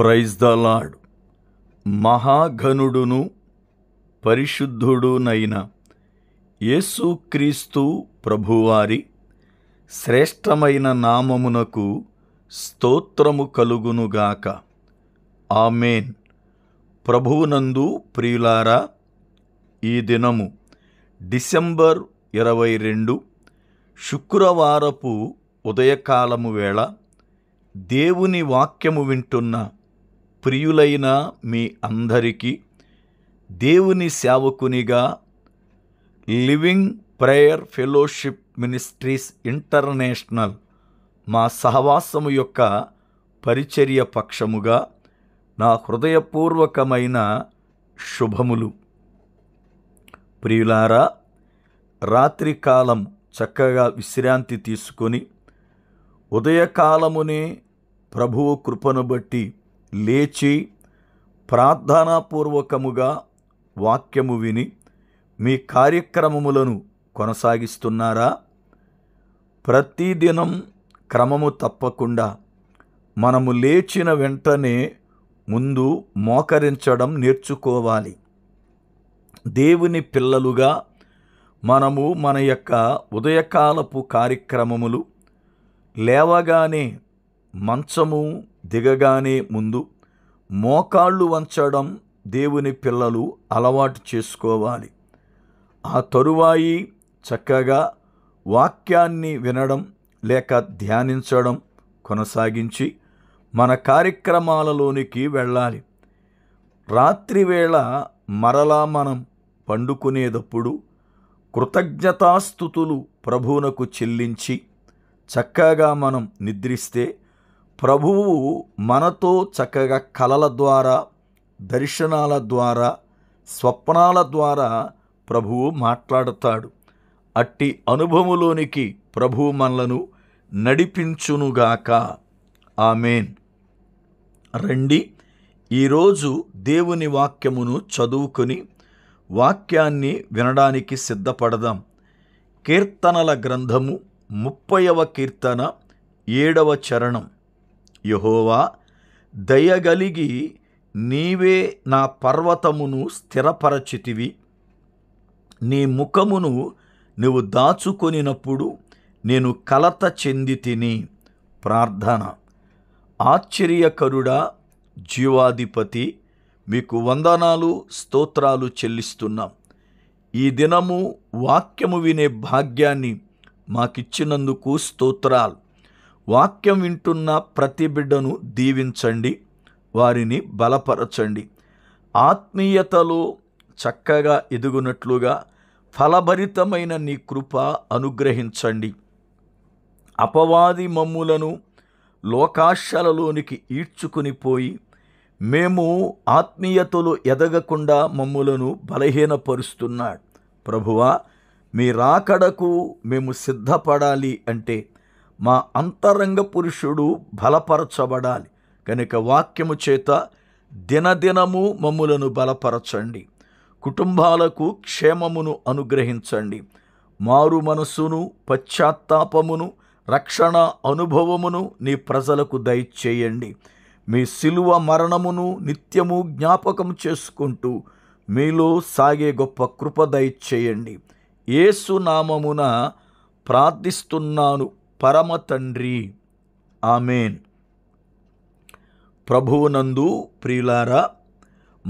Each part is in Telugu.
ప్రైజ్ ద లాడ్ మహాఘనుడును పరిశుద్ధుడునైన యేసుక్రీస్తు ప్రభువారి శ్రేష్టమైన నామమునకు స్తోత్రము కలుగునుగాక ఆమెన్ ప్రభువునందు ప్రియులారా ఈ దినము డిసెంబర్ ఇరవై రెండు శుక్రవారపు ఉదయకాలము వేళ దేవుని వాక్యము వింటున్న ప్రియులైన మీ అందరికీ దేవుని సేవకునిగా Living Prayer Fellowship Ministries International మా సహవాసము యొక్క పరిచర్య పక్షముగా నా హృదయపూర్వకమైన శుభములు ప్రియులారా రాత్రికాలం చక్కగా విశ్రాంతి తీసుకొని ఉదయకాలమునే ప్రభువు కృపను బట్టి లేచి ప్రార్థనాపూర్వకముగా వాక్యము విని మీ కార్యక్రమములను కొనసాగిస్తున్నారా ప్రతిదినం క్రమము తప్పకుండా మనము లేచిన వెంటనే ముందు మోకరించడం నేర్చుకోవాలి దేవుని పిల్లలుగా మనము మన యొక్క ఉదయకాలపు కార్యక్రమములు లేవగానే మంచము దిగగానే ముందు మోకాళ్ళు వంచడం దేవుని పిల్లలు అలవాటు చేసుకోవాలి ఆ తరువాయి చక్కగా వాక్యాన్ని వినడం లేక ధ్యానించడం కొనసాగించి మన కార్యక్రమాలలోనికి వెళ్ళాలి రాత్రివేళ మరలా మనం పండుకునేటప్పుడు కృతజ్ఞతాస్థుతులు ప్రభువునకు చెల్లించి చక్కగా మనం నిద్రిస్తే ప్రభువు మనతో చక్కగా కలల ద్వారా దర్శనాల ద్వారా స్వప్నాల ద్వారా ప్రభువు మాట్లాడతాడు అట్టి అనుభవములోనికి ప్రభువు మనలను నడిపించునుగాక ఆమెన్ రండి ఈరోజు దేవుని వాక్యమును చదువుకుని వాక్యాన్ని వినడానికి సిద్ధపడదాం కీర్తనల గ్రంథము ముప్పైవ కీర్తన ఏడవ చరణం యహోవా దయగలిగి నీవే నా పర్వతమును స్థిరపరచితివి నీ ముఖమును నువ్వు దాచుకొనినప్పుడు నేను కలత చెంది తిని ప్రార్థన ఆశ్చర్యకరుడా జీవాధిపతి మీకు వందనాలు స్తోత్రాలు చెల్లిస్తున్నాం ఈ దినము వాక్యము వినే భాగ్యాన్ని మాకిచ్చినందుకు స్తోత్రాలు వాక్యం వింటున్న ప్రతి బిడ్డను దీవించండి వారిని బలపరచండి ఆత్మీయతలో చక్కగా ఎదుగునట్లుగా ఫలభరితమైన నీ కృప అనుగ్రహించండి అపవాది మమ్ములను లోకాశలలోనికి ఈడ్చుకుని పోయి మేము ఆత్మీయతలు ఎదగకుండా మమ్ములను బలహీనపరుస్తున్నాడు ప్రభువా మీ రాకడకు మేము సిద్ధపడాలి అంటే మా అంతరంగ పురుషుడు బలపరచబడాలి కనుక వాక్యము చేత దినదినము మమ్ములను బలపరచండి కుటుంబాలకు క్షేమమును అనుగ్రహించండి మారు మనసును పశ్చాత్తాపమును రక్షణ అనుభవమును నీ ప్రజలకు దయచేయండి మీ సిలువ మరణమును నిత్యము జ్ఞాపకం చేసుకుంటూ మీలో సాగే గొప్ప కృప దయచేయండి ఏసునామమున ప్రార్థిస్తున్నాను పరమ తండ్రి ఆమెన్ ప్రభువునందు ప్రియులారా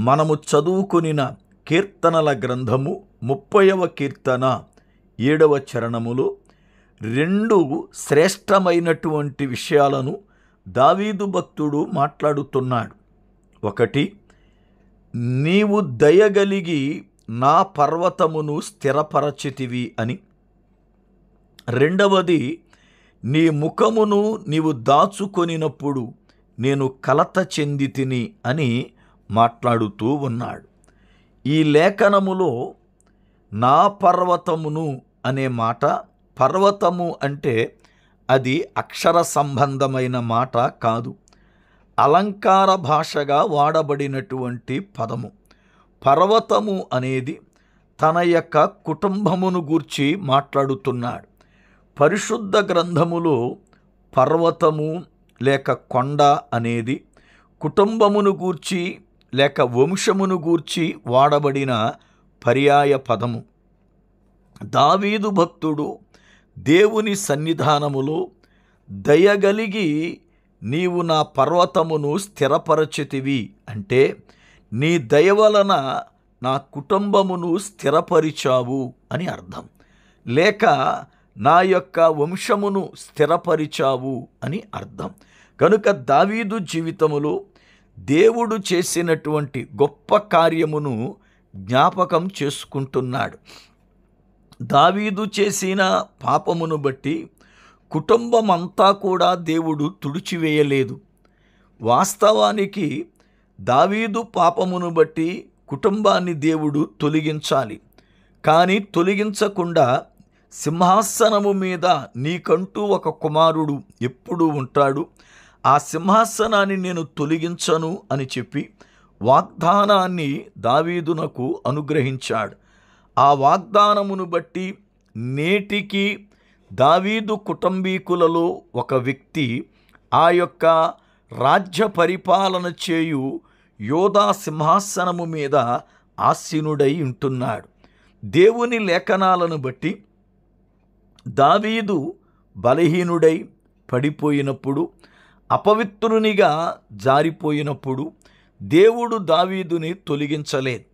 మనము చదువుకునిన కీర్తనల గ్రంథము ముప్పైవ కీర్తన ఏడవ చరణములో రెండు శ్రేష్టమైనటువంటి విషయాలను దావీదు భక్తుడు మాట్లాడుతున్నాడు ఒకటి నీవు దయగలిగి నా పర్వతమును స్థిరపరచితివి అని రెండవది నీ ముఖమును నీవు దాచుకొనినప్పుడు నేను కలత చెంది తిని అని మాట్లాడుతూ ఉన్నాడు ఈ లేఖనములో నా పర్వతమును అనే మాట పర్వతము అంటే అది అక్షర సంబంధమైన మాట కాదు అలంకార భాషగా వాడబడినటువంటి పదము పర్వతము అనేది తన యొక్క కుటుంబమును గూర్చి మాట్లాడుతున్నాడు పరిశుద్ధ గ్రంథములో పర్వతము లేక కొండ అనేది కుటుంబమును గూర్చి లేక వంశమును గూర్చి వాడబడిన పర్యాయ పదము దావీదు భక్తుడు దేవుని సన్నిధానములో దయగలిగి నీవు నా పర్వతమును స్థిరపరచితివి అంటే నీ దయ వలన నా కుటుంబమును స్థిరపరిచావు అని అర్థం లేక నా యొక్క వంశమును స్థిరపరిచావు అని అర్థం కనుక దావీదు జీవితములో దేవుడు చేసినటువంటి గొప్ప కార్యమును జ్ఞాపకం చేసుకుంటున్నాడు దావీదు చేసిన పాపమును బట్టి కుటుంబం అంతా కూడా దేవుడు తుడిచివేయలేదు వాస్తవానికి దావీదు పాపమును బట్టి కుటుంబాన్ని దేవుడు తొలగించాలి కానీ తొలగించకుండా సింహాసనము మీద నీకంటూ ఒక కుమారుడు ఎప్పుడూ ఉంటాడు ఆ సింహాసనాన్ని నేను తొలగించను అని చెప్పి వాగ్దానాన్ని దావీదునకు అనుగ్రహించాడు ఆ వాగ్దానమును బట్టి నేటికి దావీదు కుటుంబీకులలో ఒక వ్యక్తి ఆ యొక్క రాజ్య పరిపాలన చేయు యోధా సింహాసనము మీద ఆసీనుడై ఉంటున్నాడు దేవుని లేఖనాలను బట్టి దావీదు బలహీనుడై పడిపోయినప్పుడు అపవిత్రునిగా జారిపోయినప్పుడు దేవుడు దావీదుని తొలగించలేదు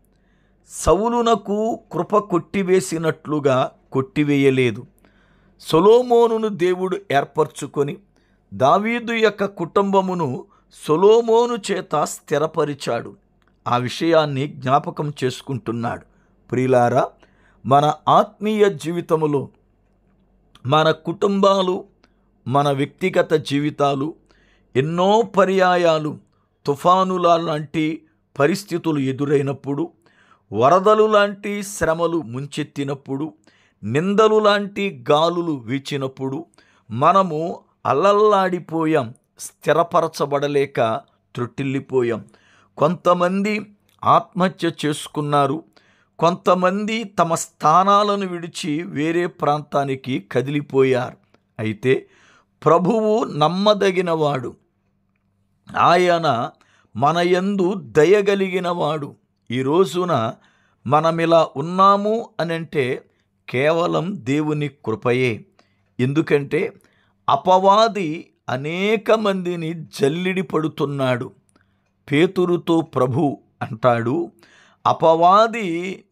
సవులునకు కృప కొట్టివేసినట్లుగా కొట్టివేయలేదు సొలోమోనును దేవుడు ఏర్పరచుకొని దావీదు యొక్క కుటుంబమును సొలోమోను చేత స్థిరపరిచాడు ఆ విషయాన్ని జ్ఞాపకం చేసుకుంటున్నాడు ప్రిలారా మన ఆత్మీయ జీవితములో మన కుటుంబాలు మన వ్యక్తిగత జీవితాలు ఎన్నో పర్యాయాలు తుఫానుల లాంటి పరిస్థితులు ఎదురైనప్పుడు వరదలు లాంటి శ్రమలు ముంచెత్తినప్పుడు నిందలు లాంటి గాలులు వీచినప్పుడు మనము అల్లల్లాడిపోయాం స్థిరపరచబడలేక త్రుట్టిల్లిపోయాం కొంతమంది ఆత్మహత్య చేసుకున్నారు కొంతమంది తమ స్థానాలను విడిచి వేరే ప్రాంతానికి కదిలిపోయారు అయితే ప్రభువు నమ్మదగినవాడు ఆయన మన యందు దయగలిగినవాడు ఈ రోజున మనమిలా ఉన్నాము అనంటే కేవలం దేవుని కృపయే ఎందుకంటే అపవాది అనేక మందిని జల్లిడి పడుతున్నాడు పేతురుతో ప్రభు అంటాడు అపవాది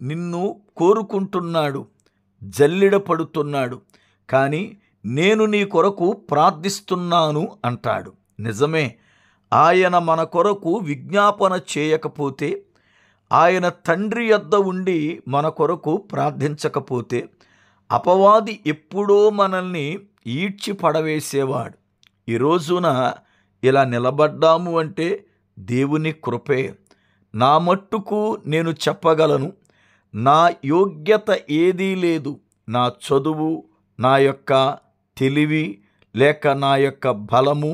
నిన్ను కోరుకుంటున్నాడు జల్లిడ పడుతున్నాడు కానీ నేను నీ కొరకు ప్రార్థిస్తున్నాను అంటాడు నిజమే ఆయన మన కొరకు విజ్ఞాపన చేయకపోతే ఆయన తండ్రి యొద్ద ఉండి మన కొరకు ప్రార్థించకపోతే అపవాది ఎప్పుడో మనల్ని ఈడ్చి పడవేసేవాడు ఈరోజున ఇలా నిలబడ్డాము అంటే దేవుని కృపే నా మట్టుకు నేను చెప్పగలను నా యోగ్యత ఏదీ లేదు నా చదువు నా యొక్క తెలివి లేక నా యొక్క బలము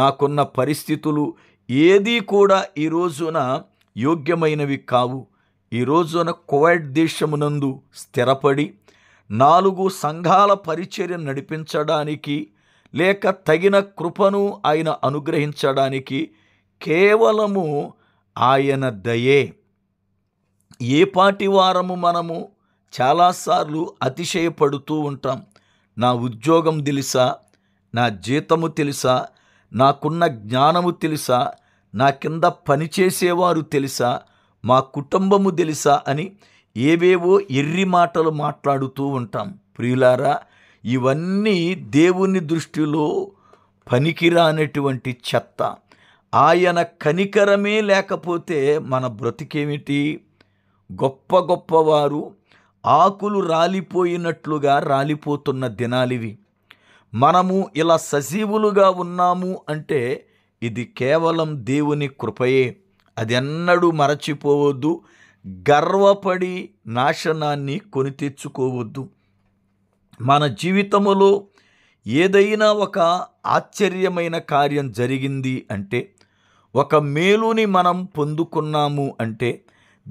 నాకున్న పరిస్థితులు ఏదీ కూడా ఈ రోజున యోగ్యమైనవి కావు ఈ రోజున కువైట్ దేశమునందు స్థిరపడి నాలుగు సంఘాల పరిచర్య నడిపించడానికి లేక తగిన కృపను ఆయన అనుగ్రహించడానికి కేవలము ఆయన దయే ఏ పాటి వారము మనము చాలాసార్లు అతిశయపడుతూ ఉంటాం నా ఉద్యోగం తెలుసా నా జీతము తెలుసా నాకున్న జ్ఞానము తెలుసా నా కింద పనిచేసేవారు తెలుసా మా కుటుంబము తెలుసా అని ఏవేవో ఎర్రి మాటలు మాట్లాడుతూ ఉంటాం ప్రియులారా ఇవన్నీ దేవుని దృష్టిలో పనికిరానటువంటి చెత్త ఆయన కనికరమే లేకపోతే మన బ్రతికేమిటి గొప్ప గొప్పవారు ఆకులు రాలిపోయినట్లుగా రాలిపోతున్న దినాలివి మనము ఇలా సజీవులుగా ఉన్నాము అంటే ఇది కేవలం దేవుని కృపయే అది ఎన్నడూ మరచిపోవద్దు గర్వపడి నాశనాన్ని కొని తెచ్చుకోవద్దు మన జీవితములో ఏదైనా ఒక ఆశ్చర్యమైన కార్యం జరిగింది అంటే ఒక మేలుని మనం పొందుకున్నాము అంటే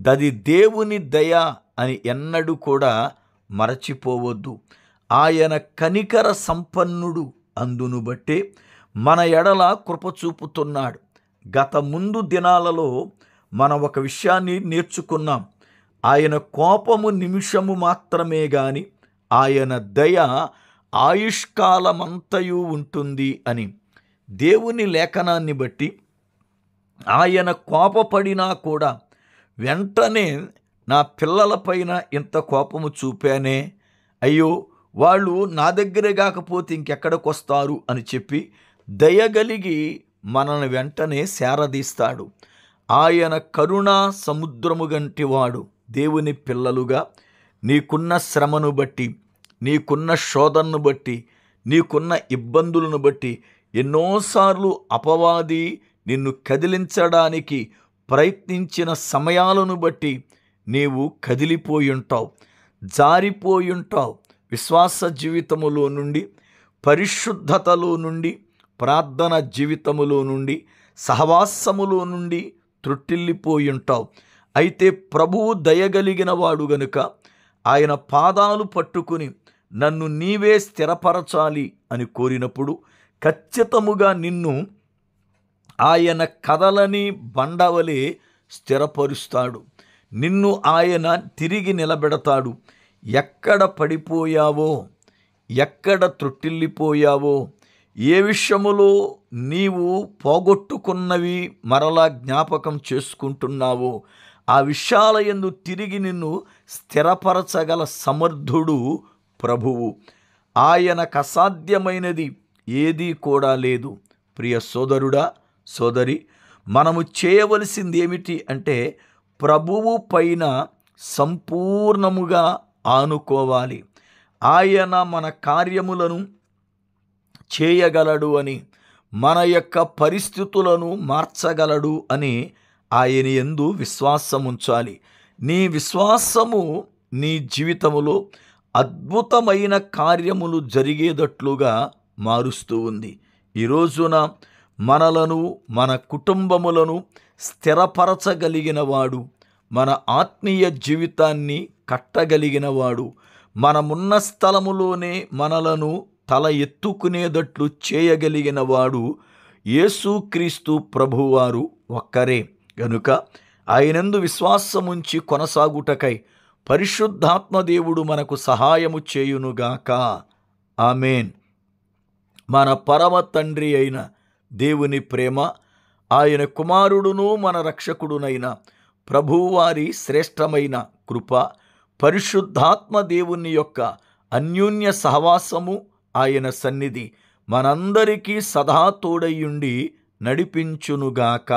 దది దేవుని దయ అని ఎన్నడూ కూడా మరచిపోవద్దు ఆయన కనికర సంపన్నుడు అందును బట్టే మన ఎడల కృప చూపుతున్నాడు గత ముందు దినాలలో మనం ఒక విషయాన్ని నేర్చుకున్నాం ఆయన కోపము నిమిషము మాత్రమే గాని ఆయన దయ ఆయుష్కాలమంతయు ఉంటుంది అని దేవుని లేఖనాన్ని బట్టి ఆయన కోపపడినా కూడా వెంటనే నా పిల్లలపైన ఇంత కోపము చూపానే అయ్యో వాళ్ళు నా దగ్గరే కాకపోతే ఇంకెక్కడికి వస్తారు అని చెప్పి దయగలిగి మనల్ని వెంటనే శారదీస్తాడు ఆయన కరుణా సముద్రము గంటివాడు దేవుని పిల్లలుగా నీకున్న శ్రమను బట్టి నీకున్న శోధనను బట్టి నీకున్న ఇబ్బందులను బట్టి ఎన్నోసార్లు అపవాది నిన్ను కదిలించడానికి ప్రయత్నించిన సమయాలను బట్టి నీవు కదిలిపోయుంటావు జారిపోయుంటావు విశ్వాస జీవితములో నుండి పరిశుద్ధతలో నుండి ప్రార్థన జీవితములో నుండి సహవాసములో నుండి త్రుట్టిల్లిపోయుంటావు అయితే ప్రభువు దయగలిగిన వాడు గనుక ఆయన పాదాలు పట్టుకుని నన్ను నీవే స్థిరపరచాలి అని కోరినప్పుడు ఖచ్చితముగా నిన్ను ఆయన కదలని బండవలి స్థిరపరుస్తాడు నిన్ను ఆయన తిరిగి నిలబెడతాడు ఎక్కడ పడిపోయావో ఎక్కడ త్రొట్టిల్లిపోయావో ఏ విషయములో నీవు పోగొట్టుకున్నవి మరలా జ్ఞాపకం చేసుకుంటున్నావో ఆ విషయాల ఎందు తిరిగి నిన్ను స్థిరపరచగల సమర్థుడు ప్రభువు ఆయనకు అసాధ్యమైనది ఏదీ కూడా లేదు ప్రియ సోదరుడా సోదరి మనము చేయవలసింది ఏమిటి అంటే ప్రభువు పైన సంపూర్ణముగా ఆనుకోవాలి ఆయన మన కార్యములను చేయగలడు అని మన యొక్క పరిస్థితులను మార్చగలడు అని ఆయన ఎందు విశ్వాసం ఉంచాలి నీ విశ్వాసము నీ జీవితములో అద్భుతమైన కార్యములు జరిగేటట్లుగా మారుస్తూ ఉంది ఈరోజున మనలను మన కుటుంబములను స్థిరపరచగలిగినవాడు మన ఆత్మీయ జీవితాన్ని కట్టగలిగినవాడు మనమున్న స్థలములోనే మనలను తల ఎత్తుకునేటట్లు చేయగలిగినవాడు యేసుక్రీస్తు ప్రభువారు ఒక్కరే గనుక ఆయనందు విశ్వాసముంచి కొనసాగుటకై పరిశుద్ధాత్మదేవుడు మనకు సహాయము చేయునుగాక ఆమెన్ మన పరమ తండ్రి అయిన దేవుని ప్రేమ ఆయన కుమారుడును మన రక్షకుడునైన ప్రభువారి శ్రేష్టమైన కృప పరిశుద్ధాత్మ దేవుని యొక్క అన్యోన్య సహవాసము ఆయన సన్నిధి మనందరికీ సదా తోడయ్యుండి నడిపించునుగాక